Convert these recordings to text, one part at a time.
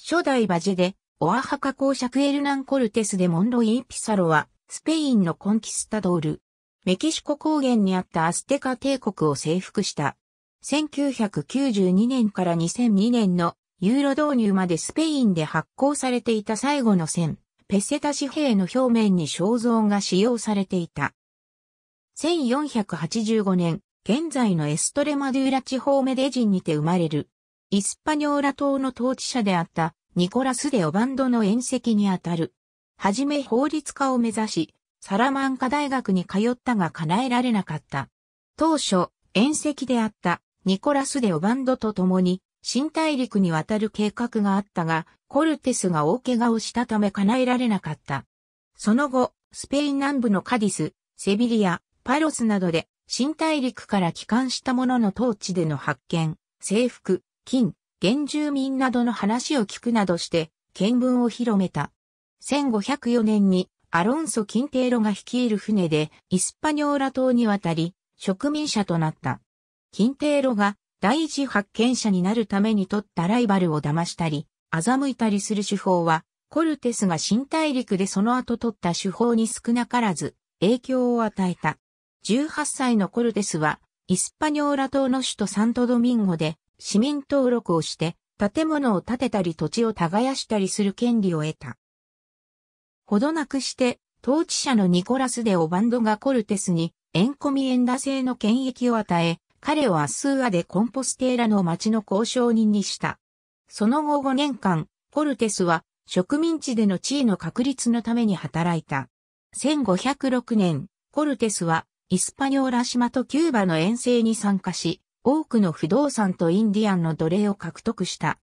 初代バジェで、オアハカ公爵エルナン・コルテスでモンロイ・ピサロは、スペインのコンキスタドール。メキシコ高原にあったアステカ帝国を征服した。1992年から2002年のユーロ導入までスペインで発行されていた最後の線、ペセタ紙幣の表面に肖像が使用されていた。1485年、現在のエストレマドゥーラ地方メデジンにて生まれる。イスパニョーラ島の統治者であったニコラス・デ・オバンドの宴席にあたる。はじめ法律家を目指し、サラマンカ大学に通ったが叶えられなかった。当初、宴席であったニコラス・デ・オバンドと共に新大陸に渡る計画があったが、コルテスが大怪我をしたため叶えられなかった。その後、スペイン南部のカディス、セビリア、パロスなどで新大陸から帰還した者の統治での発見、征服、金、原住民などの話を聞くなどして、見聞を広めた。1504年にアロンソ・キンテーロが率いる船でイスパニョーラ島に渡り、植民者となった。キンテーロが第一発見者になるために取ったライバルを騙したり、欺いたりする手法は、コルテスが新大陸でその後取った手法に少なからず影響を与えた。18歳のコルテスは、イスパニョーラ島の首都サントドミンゴで市民登録をして、建物を建てたり土地を耕したりする権利を得た。ほどなくして、統治者のニコラス・デ・オバンドがコルテスに、エンコミエンダ製の権益を与え、彼をアスーアでコンポステーラの町の交渉人にした。その後5年間、コルテスは植民地での地位の確立のために働いた。1506年、コルテスはイスパニョーラ島とキューバの遠征に参加し、多くの不動産とインディアンの奴隷を獲得した。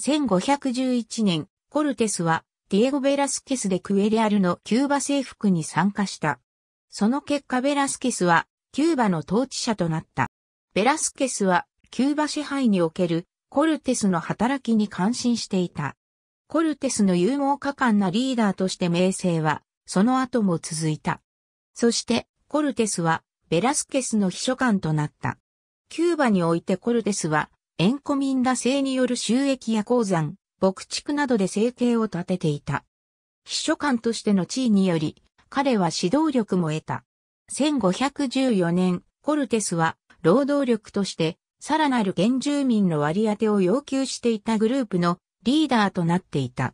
1511年、コルテスは、ディエゴ・ベラスケスでクエリアルのキューバ征服に参加した。その結果ベラスケスは、キューバの統治者となった。ベラスケスは、キューバ支配におけるコルテスの働きに感心していた。コルテスの勇猛果敢なリーダーとして名声は、その後も続いた。そして、コルテスは、ベラスケスの秘書官となった。キューバにおいてコルテスは、エンコミンダ制による収益や鉱山、牧畜などで生計を立てていた。秘書官としての地位により、彼は指導力も得た。1514年、コルテスは、労働力として、さらなる原住民の割り当てを要求していたグループのリーダーとなっていた。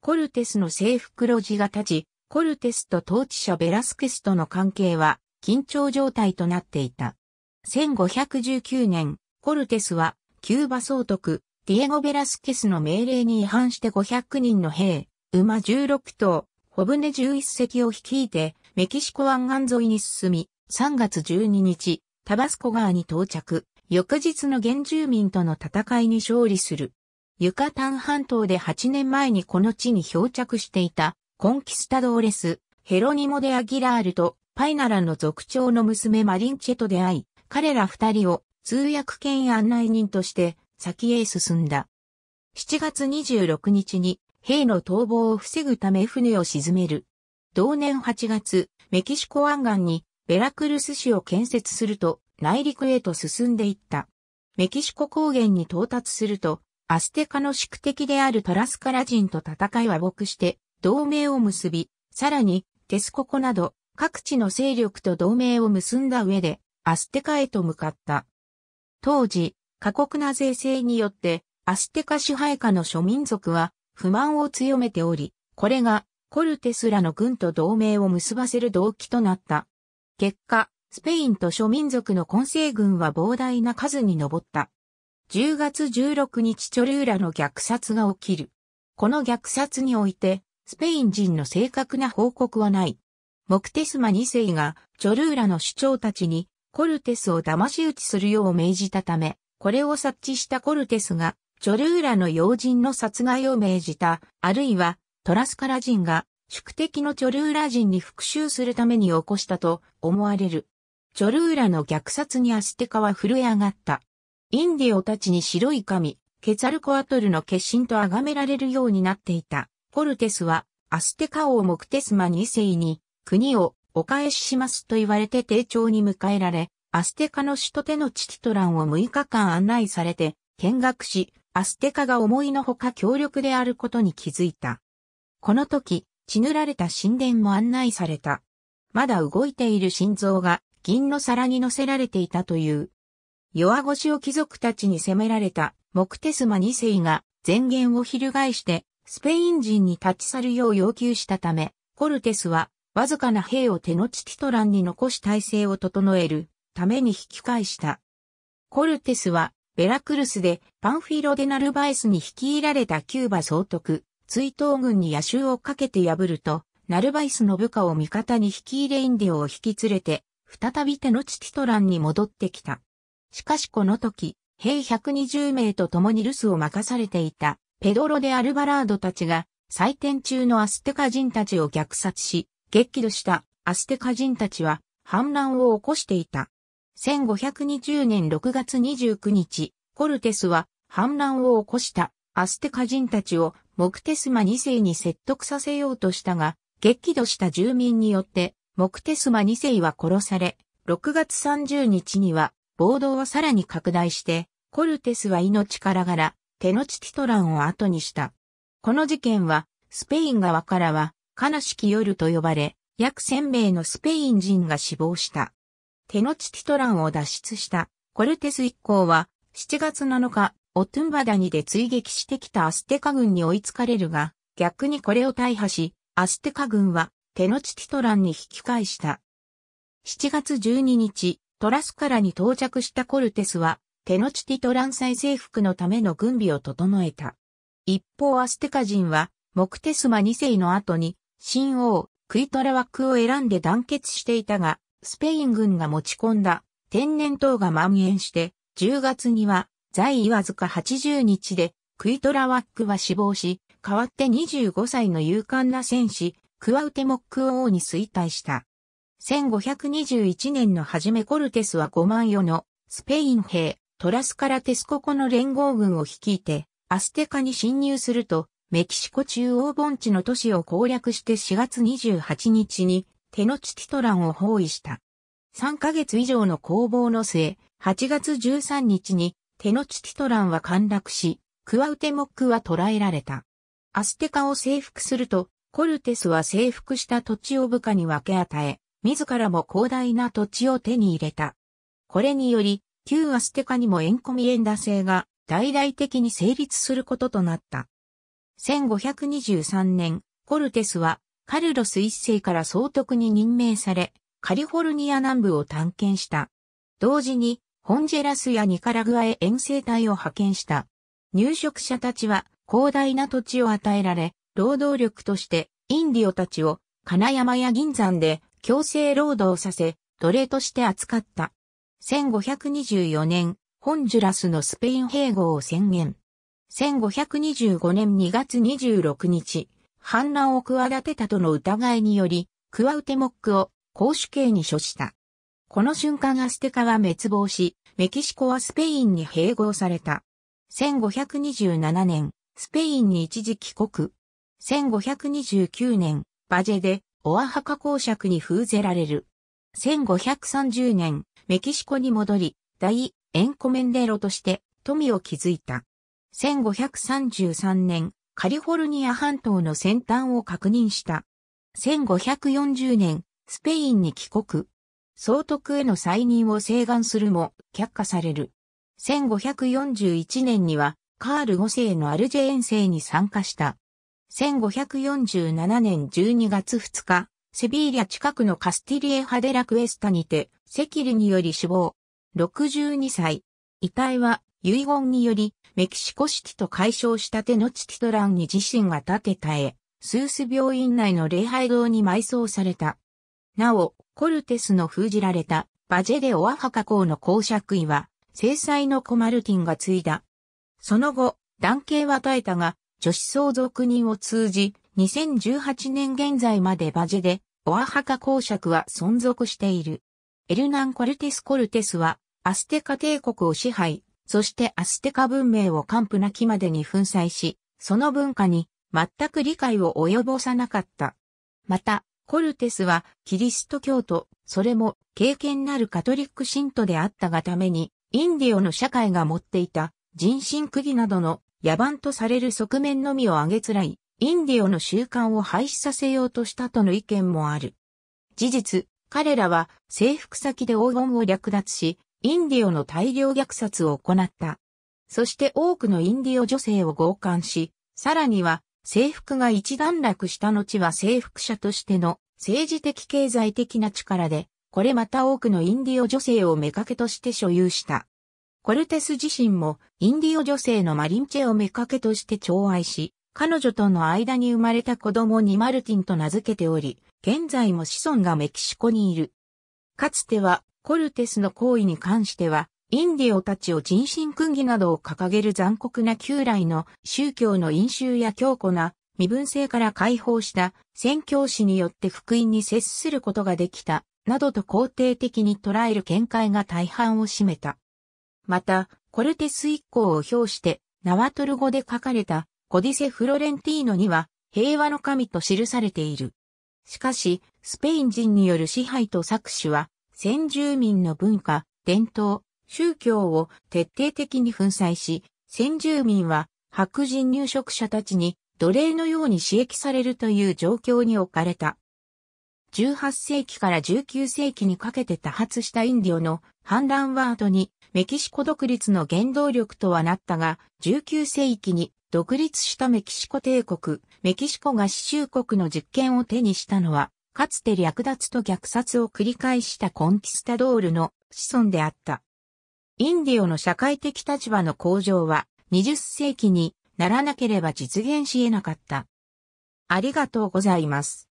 コルテスの制服路地が立ち、コルテスと統治者ベラスケスとの関係は緊張状態となっていた。1519年、コルテスは、キューバ総督、ディエゴ・ベラスケスの命令に違反して500人の兵、馬16頭、小ネ11隻を率いて、メキシコ湾岸沿いに進み、3月12日、タバスコ川に到着、翌日の原住民との戦いに勝利する。ユカタン半島で8年前にこの地に漂着していた、コンキスタドーレス、ヘロニモ・デ・アギラールと、パイナラの族長の娘マリンチェと出会い、彼ら二人を通訳兼案内人として先へ進んだ。7月26日に兵の逃亡を防ぐため船を沈める。同年8月、メキシコ湾岸にベラクルス市を建設すると内陸へと進んでいった。メキシコ高原に到達すると、アステカの宿敵であるトラスカラ人と戦い和睦して同盟を結び、さらにテスココなど各地の勢力と同盟を結んだ上でアステカへと向かった。当時、過酷な税制によって、アステカ支配下の諸民族は不満を強めており、これがコルテスらの軍と同盟を結ばせる動機となった。結果、スペインと諸民族の混成軍は膨大な数に上った。10月16日チョルーラの虐殺が起きる。この虐殺において、スペイン人の正確な報告はない。モクテスマ2世がチョルーラの首長たちにコルテスを騙し討ちするよう命じたため、これを察知したコルテスが、チョルーラの要人の殺害を命じた、あるいは、トラスカラ人が、宿敵のチョルーラ人に復讐するために起こしたと思われる。チョルーラの虐殺にアステカは震え上がった。インディオたちに白い髪、ケツァルコアトルの決心と崇められるようになっていた。コルテスは、アステカ王モクテスマ2世に、国をお返ししますと言われて丁重に迎えられ、アステカの首都テノチティトランを6日間案内されて見学し、アステカが思いのほか強力であることに気づいた。この時、血塗られた神殿も案内された。まだ動いている心臓が銀の皿に乗せられていたという。弱腰を貴族たちに攻められたモクテスマ2世が前言を翻してスペイン人に立ち去るよう要求したため、コルテスはわずかな兵を手のチティトランに残し体制を整えるために引き返した。コルテスは、ベラクルスでパンフィロデナルバエスに率いられたキューバ総督、追悼軍に野襲をかけて破ると、ナルバイスの部下を味方に引き入れインディオを引き連れて、再び手のチティトランに戻ってきた。しかしこの時、兵120名と共に留守を任されていた、ペドロ・デ・アルバラードたちが、祭典中のアステカ人たちを虐殺し、激怒したアステカ人たちは反乱を起こしていた。1520年6月29日、コルテスは反乱を起こしたアステカ人たちをモクテスマ2世に説得させようとしたが、激怒した住民によってモクテスマ2世は殺され、6月30日には暴動はさらに拡大して、コルテスは命からがら、テノチティトランを後にした。この事件は、スペイン側からは、悲しき夜と呼ばれ、約1000名のスペイン人が死亡した。テノチティトランを脱出したコルテス一行は、7月7日、オトゥンバダニで追撃してきたアステカ軍に追いつかれるが、逆にこれを大破し、アステカ軍はテノチティトランに引き返した。7月12日、トラスカラに到着したコルテスは、テノチティトラン再征服のための軍備を整えた。一方アステカ人は、モクテスマ2世の後に、新王、クイトラ枠を選んで団結していたが、スペイン軍が持ち込んだ天然痘が蔓延して、10月には在位わずか80日でクイトラワックは死亡し、代わって25歳の勇敢な戦士、クアウテモック王に衰退した。1521年の初めコルテスは5万余のスペイン兵、トラスカラテスココの連合軍を率いて、アステカに侵入すると、メキシコ中央盆地の都市を攻略して4月28日にテノチティトランを包囲した。3ヶ月以上の攻防の末、8月13日にテノチティトランは陥落し、クアウテモックは捕らえられた。アステカを征服すると、コルテスは征服した土地を部下に分け与え、自らも広大な土地を手に入れた。これにより、旧アステカにもエンコミエンダ制が大々的に成立することとなった。1523年、コルテスはカルロス一世から総督に任命され、カリフォルニア南部を探検した。同時に、ホンジェラスやニカラグアへ遠征隊を派遣した。入植者たちは広大な土地を与えられ、労働力としてインディオたちを金山や銀山で強制労働させ、奴隷として扱った。1524年、ホンジュラスのスペイン併合を宣言。1525年2月26日、反乱を企てたとの疑いにより、クワウテモックを公主刑に処した。この瞬間アステカは滅亡し、メキシコはスペインに併合された。1527年、スペインに一時帰国。1529年、バジェでオアハカ公爵に封ぜられる。1530年、メキシコに戻り、大エンコメンデロとして富を築いた。1533年、カリフォルニア半島の先端を確認した。1540年、スペインに帰国。総督への再任を請願するも、却下される。1541年には、カール5世のアルジェン世に参加した。1547年12月2日、セビーリャ近くのカスティリエハデラクエスタにて、セキリにより死亡。62歳。遺体は遺言により、メキシコシティと解消したテノチティトランに自身が建てた絵、スース病院内の礼拝堂に埋葬された。なお、コルテスの封じられたバジェでオアハカ港の公爵位は、制裁のコマルティンが継いだ。その後、男系は耐えたが、女子相続人を通じ、2018年現在までバジェで、オアハカ公爵は存続している。エルナン・コルテス・コルテスは、アステカ帝国を支配、そしてアステカ文明を完膚なきまでに粉砕し、その文化に全く理解を及ぼさなかった。また、コルテスはキリスト教徒、それも経験なるカトリック信徒であったがために、インディオの社会が持っていた人身釘などの野蛮とされる側面のみを挙げつらい、インディオの習慣を廃止させようとしたとの意見もある。事実、彼らは征服先で黄金を略奪し、インディオの大量虐殺を行った。そして多くのインディオ女性を強姦し、さらには制服が一段落した後は征服者としての政治的経済的な力で、これまた多くのインディオ女性を目掛けとして所有した。コルテス自身もインディオ女性のマリンチェを目掛けとして寵愛し、彼女との間に生まれた子供にマルティンと名付けており、現在も子孫がメキシコにいる。かつてはコルテスの行為に関しては、インディオたちを人身訓議などを掲げる残酷な旧来の宗教の飲酒や強固な身分制から解放した宣教師によって福音に接することができた、などと肯定的に捉える見解が大半を占めた。また、コルテス一行を表してナワトル語で書かれたコディセ・フロレンティーノには平和の神と記されている。しかし、スペイン人による支配と搾取は先住民の文化、伝統、宗教を徹底的に粉砕し、先住民は白人入植者たちに奴隷のように刺激されるという状況に置かれた。18世紀から19世紀にかけて多発したインディオの反乱ワードにメキシコ独立の原動力とはなったが、19世紀に独立したメキシコ帝国、メキシコが死州国の実権を手にしたのは、かつて略奪と虐殺を繰り返したコンキスタドールの子孫であった。インディオの社会的立場の向上は20世紀にならなければ実現し得なかった。ありがとうございます。